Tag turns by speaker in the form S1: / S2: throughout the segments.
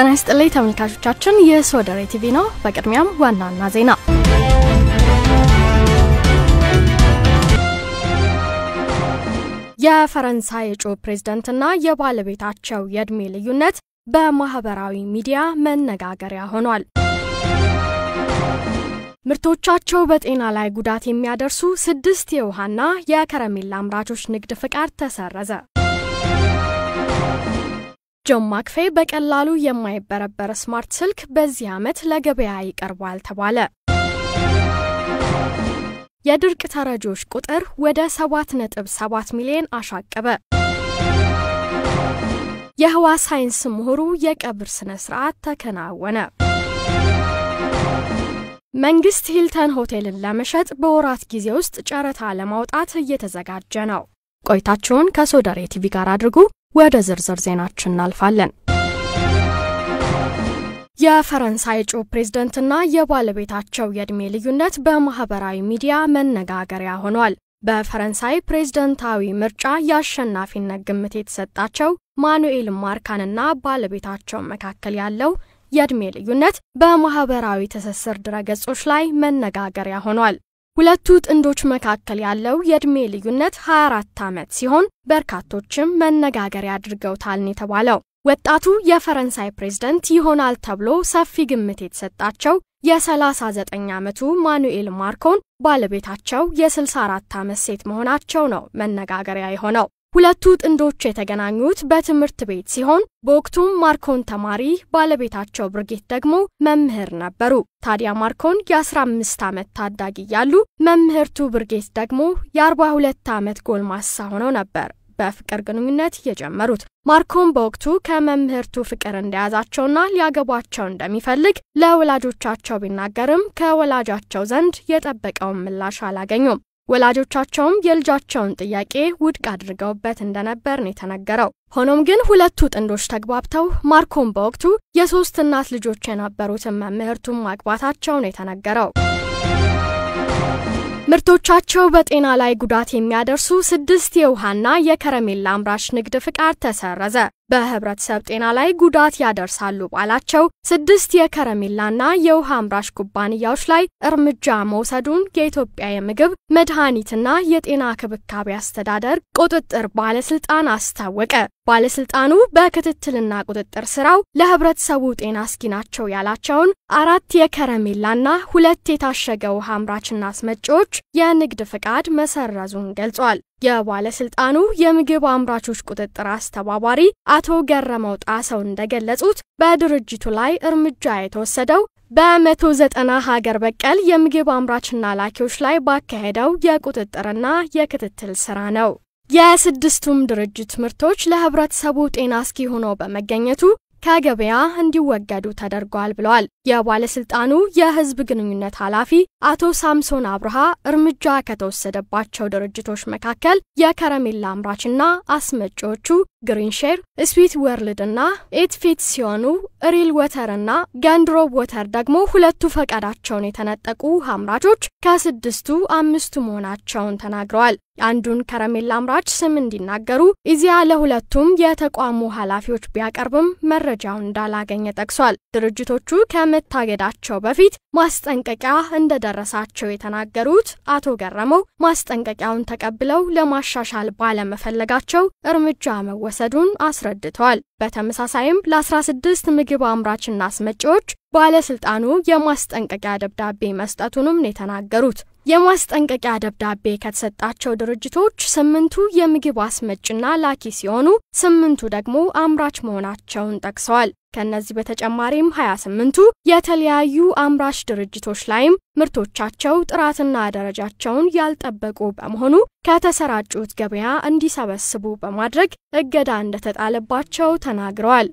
S1: ጤና ይስጥልኝ ተመልካቾቻችን፣ የሶደሬ ቲቪ ነው። በቅድሚያም ዋና ዋና ዜና የፈረንሳይ እጩ ፕሬዝደንትና የባለቤታቸው የዕድሜ ልዩነት በማህበራዊ ሚዲያ መነጋገሪያ ሆኗል። ምርቶቻቸው በጤና ላይ ጉዳት የሚያደርሱ ስድስት የውሃና የከረሜላ አምራቾች ንግድ ፍቃድ ተሰረዘ። ጆን ማክፌ በቀላሉ የማይበረበር ስማርት ስልክ በዚህ ዓመት ለገበያ ይቀርባል ተባለ። የድርቅ ተረጂዎች ቁጥር ወደ 7.7 ሚሊዮን አሻቀበ። የህዋ ሳይንስ ምሁሩ የቀብር ሥነ ሥርዓት ተከናወነ። መንግስት ሂልተን ሆቴልን ለመሸጥ በወራት ጊዜ ውስጥ ጨረታ ለማውጣት እየተዘጋጀ ነው። ቆይታችሁን ከሶደሬ ቲቪ ጋር አድርጉ። ወደ ዝርዝር ዜናችን እናልፋለን። የፈረንሳይ እጩ ፕሬዝደንትና የባለቤታቸው የእድሜ ልዩነት በማህበራዊ ሚዲያ መነጋገሪያ ሆኗል። በፈረንሳይ ፕሬዝደንታዊ ምርጫ የአሸናፊነት ግምት የተሰጣቸው ማኑኤል ማርካንና ባለቤታቸው መካከል ያለው የእድሜ ልዩነት በማህበራዊ ትስስር ድረገጾች ላይ መነጋገሪያ ሆኗል። ሁለቱ ጥንዶች መካከል ያለው የዕድሜ ልዩነት 24 ዓመት ሲሆን በርካቶችም መነጋገሪያ አድርገውታል ነው የተባለው። ወጣቱ የፈረንሳይ ፕሬዝደንት ይሆናል ተብሎ ሰፊ ግምት የተሰጣቸው የ39 ዓመቱ ማኑኤል ማርኮን ባለቤታቸው የ64 ዓመት ሴት መሆናቸው ነው መነጋገሪያ የሆነው። ሁለቱ ጥንዶች የተገናኙት በትምህርት ቤት ሲሆን በወቅቱም ማርኮን ተማሪ፣ ባለቤታቸው ብርጌት ደግሞ መምህር ነበሩ። ታዲያ ማርኮን የ15 ዓመት ታዳጊ እያሉ መምህርቱ ብርጌት ደግሞ የ42 ዓመት ጎልማሳ ሆነው ነበር በፍቅር ግንኙነት የጀመሩት። ማርኮን በወቅቱ ከመምህርቱ ፍቅር እንደያዛቸውና ሊያገቧቸው እንደሚፈልግ ለወላጆቻቸው ቢናገርም ከወላጃቸው ዘንድ የጠበቀውን ምላሽ አላገኙም። ወላጆቻቸውም የልጃቸውን ጥያቄ ውድቅ አድርገውበት እንደነበር ነው የተነገረው። ሆኖም ግን ሁለቱ ጥንዶች ተግባብተው ማርኮም በወቅቱ የሶስት እናት ልጆች የነበሩትን መምህርቱን ማግባታቸው ነው የተነገረው። ምርቶቻቸው በጤና ላይ ጉዳት የሚያደርሱ ስድስት የውሃና የከረሜላ አምራች ንግድ ፍቃድ ተሰረዘ። በህብረተሰብ ጤና ላይ ጉዳት ያደርሳሉ ባላቸው ስድስት የከረሜላና የውሃ አምራች ኩባንያዎች ላይ እርምጃ መውሰዱን የኢትዮጵያ የምግብ መድኃኒትና የጤና ክብካቤ አስተዳደር ቁጥጥር ባለስልጣን አስታወቀ። ባለስልጣኑ በክትትልና ቁጥጥር ስራው ለህብረተሰቡ ጤና እስኪ ናቸው ያላቸውን አራት የከረሜላና ሁለት የታሸገ ውሃ አምራችና አስመጪዎች የንግድ ፍቃድ መሰረዙን ገልጿል። የባለስልጣኑ የምግብ አምራቾች ቁጥጥር አስተባባሪ አቶ ገረመው ጣሰው እንደገለጹት በድርጅቱ ላይ እርምጃ የተወሰደው በመቶ ዘጠና ሀገር በቀል የምግብ አምራችና ላኪዎች ላይ ባካሄደው የቁጥጥርና የክትትል ስራ ነው። የስድስቱም ድርጅት ምርቶች ለህብረተሰቡ ጤና አስጊ ሆነው በመገኘቱ ከገበያ እንዲወገዱ ተደርጓል ብለዋል። የባለስልጣኑ የህዝብ ግንኙነት ኃላፊ አቶ ሳምሶን አብርሃ እርምጃ ከተወሰደባቸው ድርጅቶች መካከል የከረሜላ አምራችና አስመጪዎቹ ግሪንሼር፣ ስዊት ወርልድ እና ኤትፊት ሲሆኑ ሪል ወተር እና ጋንድሮ ወተር ደግሞ ሁለቱ ፈቃዳቸውን የተነጠቁ አምራቾች ከስድስቱ አምስቱ መሆናቸውን ተናግረዋል። አንዱን ከረሜላ አምራች ስም እንዲናገሩ ኢዚያ ለሁለቱም የተቋሙ ኃላፊዎች ቢያቀርብም መረጃውን እንዳላገኘ ጠቅሷል። ድርጅቶቹ ከመታገዳቸው በፊት ማስጠንቀቂያ እንደደረሳቸው የተናገሩት አቶ ገረመው ማስጠንቀቂያውን ተቀብለው ለማሻሻል ባለመፈለጋቸው እርምጃ መወ መወሰዱን አስረድቷል። በተመሳሳይም ለ16 ምግብ አምራችና አስመጪዎች ባለስልጣኑ የማስጠንቀቂያ ደብዳቤ መስጠቱንም ነው የተናገሩት። የማስጠንቀቂያ ደብዳቤ ከተሰጣቸው ድርጅቶች ስምንቱ የምግብ አስመጭና ላኪ ሲሆኑ ስምንቱ ደግሞ አምራች መሆናቸውን ጠቅሰዋል። ከነዚህ በተጨማሪም 28ቱ የተለያዩ አምራች ድርጅቶች ላይም ምርቶቻቸው ጥራትና ደረጃቸውን ያልጠበቁ በመሆኑ ከተሰራጩት ገበያ እንዲሰበስቡ በማድረግ እገዳ እንደተጣለባቸው ተናግረዋል።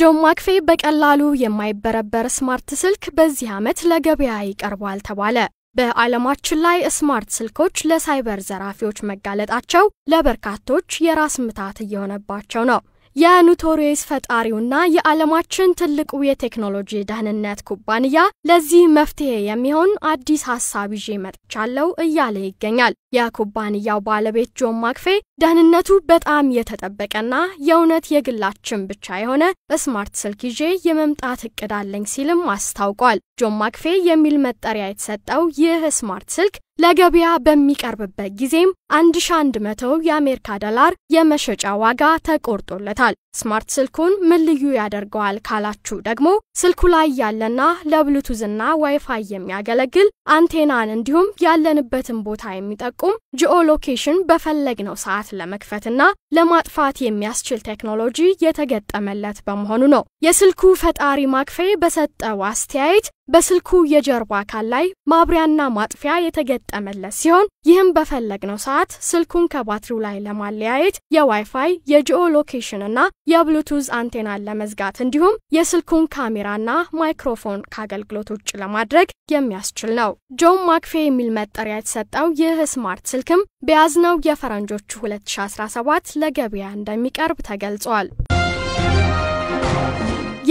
S1: ጆን ማክፌ በቀላሉ የማይበረበር ስማርት ስልክ በዚህ ዓመት ለገበያ ይቀርቧል ተባለ። በዓለማችን ላይ ስማርት ስልኮች ለሳይበር ዘራፊዎች መጋለጣቸው ለበርካቶች የራስ ምታት እየሆነባቸው ነው። የኑቶሪየስ ፈጣሪውና የዓለማችን ትልቁ የቴክኖሎጂ ደህንነት ኩባንያ ለዚህ መፍትሄ የሚሆን አዲስ ሀሳብ ይዤ መጥቻለሁ እያለ ይገኛል። የኩባንያው ባለቤት ጆን ማክፌ ደህንነቱ በጣም የተጠበቀና የእውነት የግላችን ብቻ የሆነ ስማርት ስልክ ይዤ የመምጣት እቅድ አለኝ ሲልም አስታውቋል። ጆን ማክፌ የሚል መጠሪያ የተሰጠው ይህ ስማርት ስልክ ለገበያ በሚቀርብበት ጊዜም 1100 የአሜሪካ ዶላር የመሸጫ ዋጋ ተቆርጦለታል። ስማርት ስልኩን ምን ልዩ ያደርገዋል ካላችሁ ደግሞ ስልኩ ላይ ያለና ለብሉቱዝና ዋይፋይ የሚያገለግል አንቴናን እንዲሁም ያለንበትን ቦታ የሚጠቁም ጂኦ ሎኬሽን በፈለግነው ሰዓት ለመክፈትና ለማጥፋት የሚያስችል ቴክኖሎጂ የተገጠመለት በመሆኑ ነው። የስልኩ ፈጣሪ ማክፌ በሰጠው አስተያየት በስልኩ የጀርባ አካል ላይ ማብሪያና ማጥፊያ የተገጠመለት ሲሆን ይህም በፈለግነው ሰዓት ስልኩን ከባትሪው ላይ ለማለያየት የዋይፋይ የጂኦ ሎኬሽንና የብሉቱዝ አንቴናን ለመዝጋት እንዲሁም የስልኩን ካሜራና ማይክሮፎን ከአገልግሎት ውጭ ለማድረግ የሚያስችል ነው። ጆን ማክፌ የሚል መጠሪያ የተሰጠው ይህ ስማርት ስልክም በያዝነው የፈረንጆቹ 2017 ለገበያ እንደሚቀርብ ተገልጿል።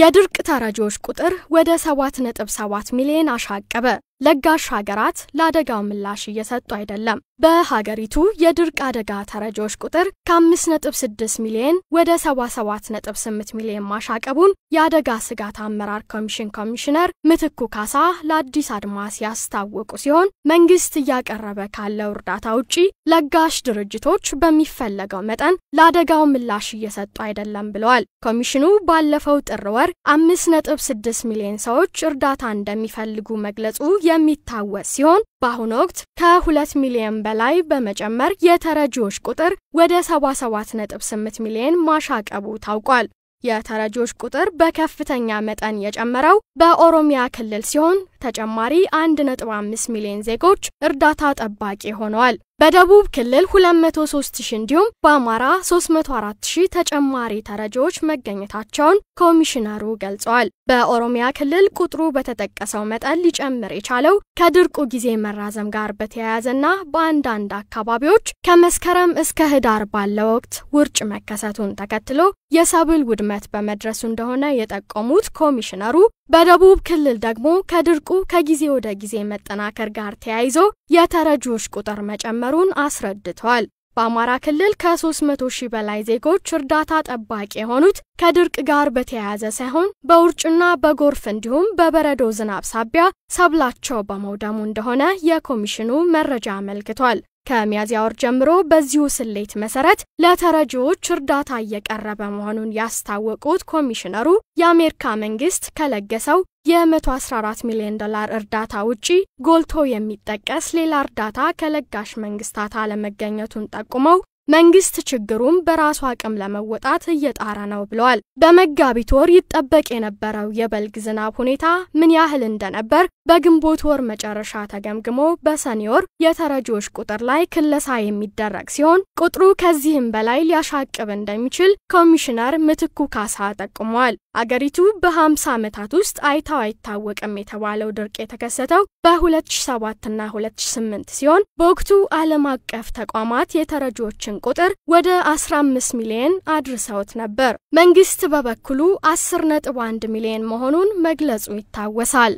S1: የድርቅ ተረጂዎች ቁጥር ወደ 7.7 ሚሊዮን አሻቀበ። ለጋሽ ሀገራት ለአደጋው ምላሽ እየሰጡ አይደለም። በሀገሪቱ የድርቅ አደጋ ተረጂዎች ቁጥር ከ5.6 ሚሊዮን ወደ 77.8 ሚሊዮን ማሻቀቡን የአደጋ ስጋት አመራር ኮሚሽን ኮሚሽነር ምትኩ ካሳ ለአዲስ አድማስ ያስታወቁ ሲሆን መንግስት እያቀረበ ካለው እርዳታ ውጪ ለጋሽ ድርጅቶች በሚፈለገው መጠን ለአደጋው ምላሽ እየሰጡ አይደለም ብለዋል። ኮሚሽኑ ባለፈው ጥር ወር 5.6 ሚሊዮን ሰዎች እርዳታ እንደሚፈልጉ መግለጹ የሚታወስ ሲሆን በአሁኑ ወቅት ከ2 ሚሊዮን በላይ በመጨመር የተረጂዎች ቁጥር ወደ 77.8 ሚሊዮን ማሻቀቡ ታውቋል። የተረጂዎች ቁጥር በከፍተኛ መጠን የጨመረው በኦሮሚያ ክልል ሲሆን ተጨማሪ 1.5 ሚሊዮን ዜጎች እርዳታ ጠባቂ ሆነዋል። በደቡብ ክልል 203 ሺህ እንዲሁም በአማራ 304 ሺህ ተጨማሪ ተረጂዎች መገኘታቸውን ኮሚሽነሩ ገልጸዋል። በኦሮሚያ ክልል ቁጥሩ በተጠቀሰው መጠን ሊጨምር የቻለው ከድርቁ ጊዜ መራዘም ጋር በተያያዘና በአንዳንድ አካባቢዎች ከመስከረም እስከ ህዳር ባለው ወቅት ውርጭ መከሰቱን ተከትሎ የሰብል ውድመት በመድረሱ እንደሆነ የጠቆሙት ኮሚሽነሩ በደቡብ ክልል ደግሞ ከድርቁ ከጊዜ ወደ ጊዜ መጠናከር ጋር ተያይዞ የተረጂዎች ቁጥር መጨመሩን አስረድተዋል። በአማራ ክልል ከ300 ሺህ በላይ ዜጎች እርዳታ ጠባቂ የሆኑት ከድርቅ ጋር በተያያዘ ሳይሆን በውርጭና በጎርፍ እንዲሁም በበረዶ ዝናብ ሳቢያ ሰብላቸው በመውደሙ እንደሆነ የኮሚሽኑ መረጃ አመልክቷል። ከሚያዝያ ወር ጀምሮ በዚሁ ስሌት መሰረት ለተረጂዎች እርዳታ እየቀረበ መሆኑን ያስታወቁት ኮሚሽነሩ የአሜሪካ መንግስት ከለገሰው የ114 ሚሊዮን ዶላር እርዳታ ውጪ ጎልቶ የሚጠቀስ ሌላ እርዳታ ከለጋሽ መንግስታት አለመገኘቱን ጠቁመው መንግስት ችግሩን በራሱ አቅም ለመወጣት እየጣረ ነው ብለዋል። በመጋቢት ወር ይጠበቅ የነበረው የበልግ ዝናብ ሁኔታ ምን ያህል እንደነበር በግንቦት ወር መጨረሻ ተገምግሞ በሰኔ ወር የተረጂዎች ቁጥር ላይ ክለሳ የሚደረግ ሲሆን ቁጥሩ ከዚህም በላይ ሊያሻቅብ እንደሚችል ኮሚሽነር ምትኩ ካሳ ጠቁመዋል። አገሪቱ በ50 ዓመታት ውስጥ አይታው አይታወቅም የተባለው ድርቅ የተከሰተው በ2007 እና 2008 ሲሆን በወቅቱ ዓለም አቀፍ ተቋማት የተረጂዎችን ቁጥር ወደ 15 ሚሊዮን አድርሰውት ነበር። መንግስት በበኩሉ 10.1 ሚሊዮን መሆኑን መግለጹ ይታወሳል።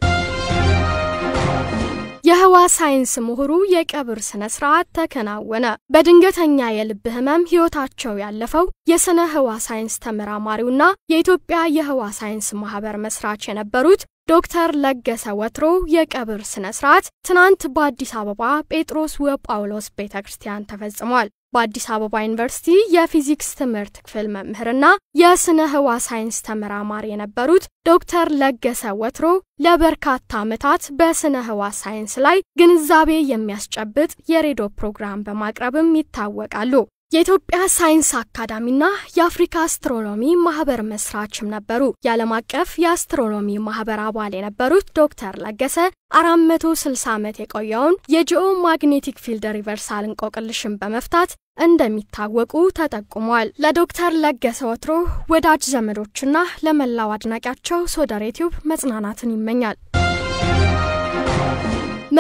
S1: የህዋ ሳይንስ ምሁሩ የቀብር ስነ ስርዓት ተከናወነ። በድንገተኛ የልብ ህመም ህይወታቸው ያለፈው የስነ ህዋ ሳይንስ ተመራማሪውና የኢትዮጵያ የህዋ ሳይንስ ማህበር መስራች የነበሩት ዶክተር ለገሰ ወትሮ የቀብር ስነ ስርዓት ትናንት በአዲስ አበባ ጴጥሮስ ወጳውሎስ ቤተ ክርስቲያን ተፈጽሟል። በአዲስ አበባ ዩኒቨርሲቲ የፊዚክስ ትምህርት ክፍል መምህርና የስነ ህዋ ሳይንስ ተመራማሪ የነበሩት ዶክተር ለገሰ ወትሮ ለበርካታ ዓመታት በስነ ህዋ ሳይንስ ላይ ግንዛቤ የሚያስጨብጥ የሬዲዮ ፕሮግራም በማቅረብም ይታወቃሉ። የኢትዮጵያ ሳይንስ አካዳሚና የአፍሪካ አስትሮኖሚ ማህበር መስራችም ነበሩ። የዓለም አቀፍ የአስትሮኖሚ ማህበር አባል የነበሩት ዶክተር ለገሰ 460 ዓመት የቆየውን የጂኦ ማግኔቲክ ፊልድ ሪቨርሳል እንቆቅልሽን በመፍታት እንደሚታወቁ ተጠቁሟል። ለዶክተር ለገሰ ወትሮ ወዳጅ ዘመዶችና ለመላው አድናቂያቸው ሶደር ዩቲዩብ መጽናናትን ይመኛል።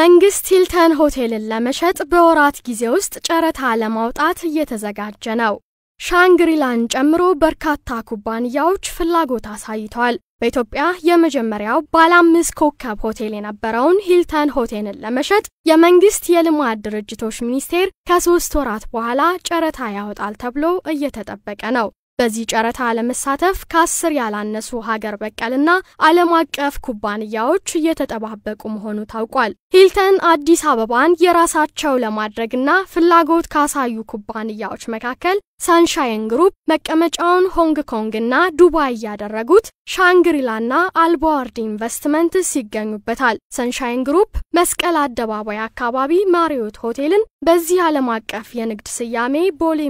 S1: መንግስት ሂልተን ሆቴልን ለመሸጥ በወራት ጊዜ ውስጥ ጨረታ ለማውጣት እየተዘጋጀ ነው። ሻንግሪላን ጨምሮ በርካታ ኩባንያዎች ፍላጎት አሳይተዋል። በኢትዮጵያ የመጀመሪያው ባለ አምስት ኮከብ ሆቴል የነበረውን ሂልተን ሆቴልን ለመሸጥ የመንግስት የልማት ድርጅቶች ሚኒስቴር ከሶስት ወራት በኋላ ጨረታ ያወጣል ተብሎ እየተጠበቀ ነው። በዚህ ጨረታ ለመሳተፍ ከአስር ያላነሱ ሀገር በቀልና ዓለም አቀፍ ኩባንያዎች እየተጠባበቁ መሆኑ ታውቋል። ሂልተን አዲስ አበባን የራሳቸው ለማድረግና ፍላጎት ካሳዩ ኩባንያዎች መካከል ሳንሻይን ግሩፕ መቀመጫውን ሆንግ ኮንግ እና ዱባይ ያደረጉት ሻንግሪላና አልባዋርድ ኢንቨስትመንትስ ይገኙበታል። ሰንሻይን ግሩፕ መስቀል አደባባይ አካባቢ ማሪዮት ሆቴልን በዚህ ዓለም አቀፍ የንግድ ስያሜ ቦሌ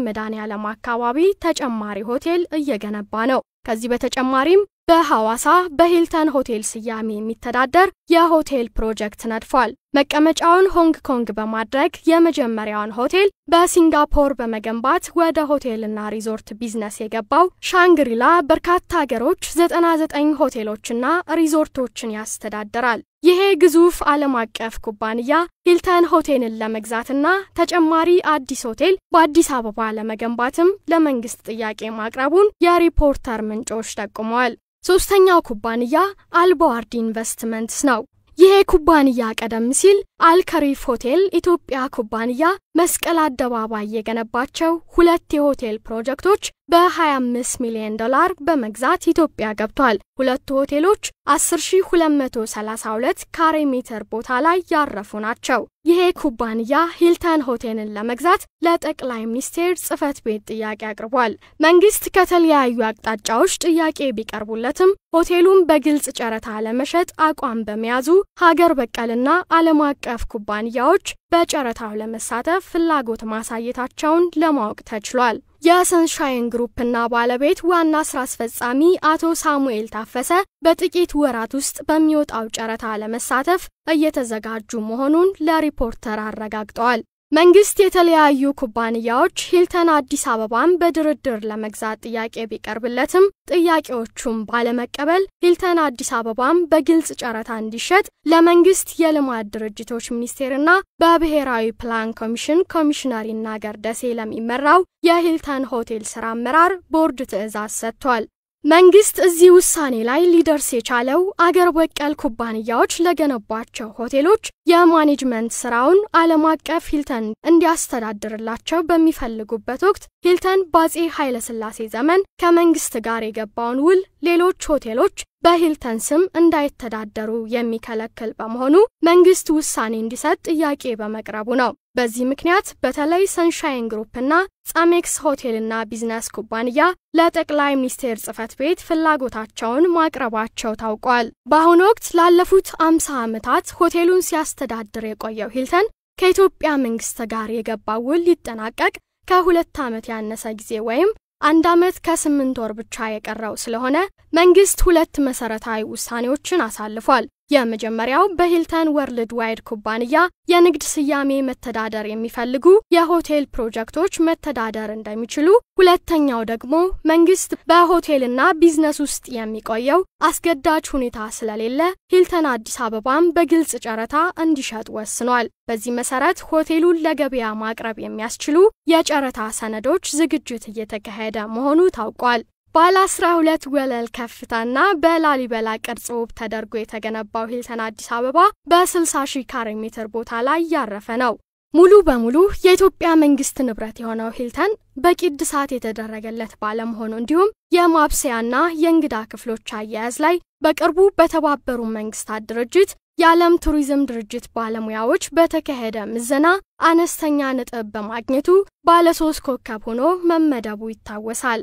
S1: ዓለም አካባቢ ተጨማሪ ሆቴል እየገነባ ነው። ከዚህ በተጨማሪም በሐዋሳ በሂልተን ሆቴል ስያሜ የሚተዳደር የሆቴል ፕሮጀክት ነድፏል። መቀመጫውን ሆንግ ኮንግ በማድረግ የመጀመሪያውን ሆቴል በሲንጋፖር በመገንባት ወደ ሆቴልና ሪዞርት ቢዝነስ የገባው ሻንግሪላ በርካታ አገሮች 99 ሆቴሎችና ሪዞርቶችን ያስተዳድራል። ይሄ ግዙፍ ዓለም አቀፍ ኩባንያ ሂልተን ሆቴልን ለመግዛትና ተጨማሪ አዲስ ሆቴል በአዲስ አበባ ለመገንባትም ለመንግስት ጥያቄ ማቅረቡን የሪፖርተር ምንጮች ጠቁመዋል። ሶስተኛው ኩባንያ አልቦዋርድ ኢንቨስትመንትስ ነው። ይሄ ኩባንያ ቀደም ሲል አልከሪፍ ሆቴል ኢትዮጵያ ኩባንያ መስቀል አደባባይ የገነባቸው ሁለት የሆቴል ፕሮጀክቶች በ25 ሚሊዮን ዶላር በመግዛት ኢትዮጵያ ገብቷል። ሁለቱ ሆቴሎች 10232 ካሬ ሜትር ቦታ ላይ ያረፉ ናቸው። ይሄ ኩባንያ ሂልተን ሆቴልን ለመግዛት ለጠቅላይ ሚኒስቴር ጽህፈት ቤት ጥያቄ አቅርቧል። መንግስት ከተለያዩ አቅጣጫዎች ጥያቄ ቢቀርቡለትም ሆቴሉን በግልጽ ጨረታ ለመሸጥ አቋም በመያዙ ሀገር በቀልና ዓለም አቀፍ ኩባንያዎች በጨረታው ለመሳተፍ ፍላጎት ማሳየታቸውን ለማወቅ ተችሏል። የሰንሻይን ግሩፕና ባለቤት ዋና ስራ አስፈጻሚ አቶ ሳሙኤል ታፈሰ በጥቂት ወራት ውስጥ በሚወጣው ጨረታ ለመሳተፍ እየተዘጋጁ መሆኑን ለሪፖርተር አረጋግጠዋል። መንግስት የተለያዩ ኩባንያዎች ሂልተን አዲስ አበባን በድርድር ለመግዛት ጥያቄ ቢቀርብለትም ጥያቄዎቹን ባለመቀበል ሂልተን አዲስ አበባን በግልጽ ጨረታ እንዲሸጥ ለመንግስት የልማት ድርጅቶች ሚኒስቴርና በብሔራዊ ፕላን ኮሚሽን ኮሚሽነር ይናገር ደሴ ለሚመራው የሂልተን ሆቴል ስራ አመራር ቦርድ ትዕዛዝ ሰጥቷል። መንግስት እዚህ ውሳኔ ላይ ሊደርስ የቻለው አገር በቀል ኩባንያዎች ለገነቧቸው ሆቴሎች የማኔጅመንት ስራውን ዓለም አቀፍ ሂልተን እንዲያስተዳድርላቸው በሚፈልጉበት ወቅት ሂልተን በአጼ ኃይለሥላሴ ዘመን ከመንግስት ጋር የገባውን ውል ሌሎች ሆቴሎች በሂልተን ስም እንዳይተዳደሩ የሚከለክል በመሆኑ መንግስት ውሳኔ እንዲሰጥ ጥያቄ በመቅረቡ ነው። በዚህ ምክንያት በተለይ ሰንሻይን ግሩፕ እና ጻሜክስ ሆቴልና ቢዝነስ ኩባንያ ለጠቅላይ ሚኒስቴር ጽህፈት ቤት ፍላጎታቸውን ማቅረባቸው ታውቋል። በአሁኑ ወቅት ላለፉት አምሳ ዓመታት ሆቴሉን ሲያስተዳድር የቆየው ሂልተን ከኢትዮጵያ መንግስት ጋር የገባው ውል ሊጠናቀቅ ከሁለት ዓመት ያነሰ ጊዜ ወይም አንድ ዓመት ከስምንት ወር ብቻ የቀረው ስለሆነ መንግስት ሁለት መሰረታዊ ውሳኔዎችን አሳልፏል። የመጀመሪያው በሂልተን ወርልድ ዋይድ ኩባንያ የንግድ ስያሜ መተዳደር የሚፈልጉ የሆቴል ፕሮጀክቶች መተዳደር እንደሚችሉ፣ ሁለተኛው ደግሞ መንግስት በሆቴልና ቢዝነስ ውስጥ የሚቆየው አስገዳጅ ሁኔታ ስለሌለ ሂልተን አዲስ አበባም በግልጽ ጨረታ እንዲሸጥ ወስኗል። በዚህ መሰረት ሆቴሉን ለገበያ ማቅረብ የሚያስችሉ የጨረታ ሰነዶች ዝግጅት እየተካሄደ መሆኑ ታውቋል። ባለ 12 ወለል ከፍታና በላሊበላ ቅርጽ ውብ ተደርጎ የተገነባው ሂልተን አዲስ አበባ በ60 ሺህ ካሬ ሜትር ቦታ ላይ ያረፈ ነው። ሙሉ በሙሉ የኢትዮጵያ መንግስት ንብረት የሆነው ሂልተን በቂ እድሳት የተደረገለት ባለመሆኑ እንዲሁም የማብሰያና የእንግዳ ክፍሎች አያያዝ ላይ በቅርቡ በተባበሩ መንግስታት ድርጅት የዓለም ቱሪዝም ድርጅት ባለሙያዎች በተካሄደ ምዘና አነስተኛ ነጥብ በማግኘቱ ባለሶስት ኮከብ ሆኖ መመደቡ ይታወሳል።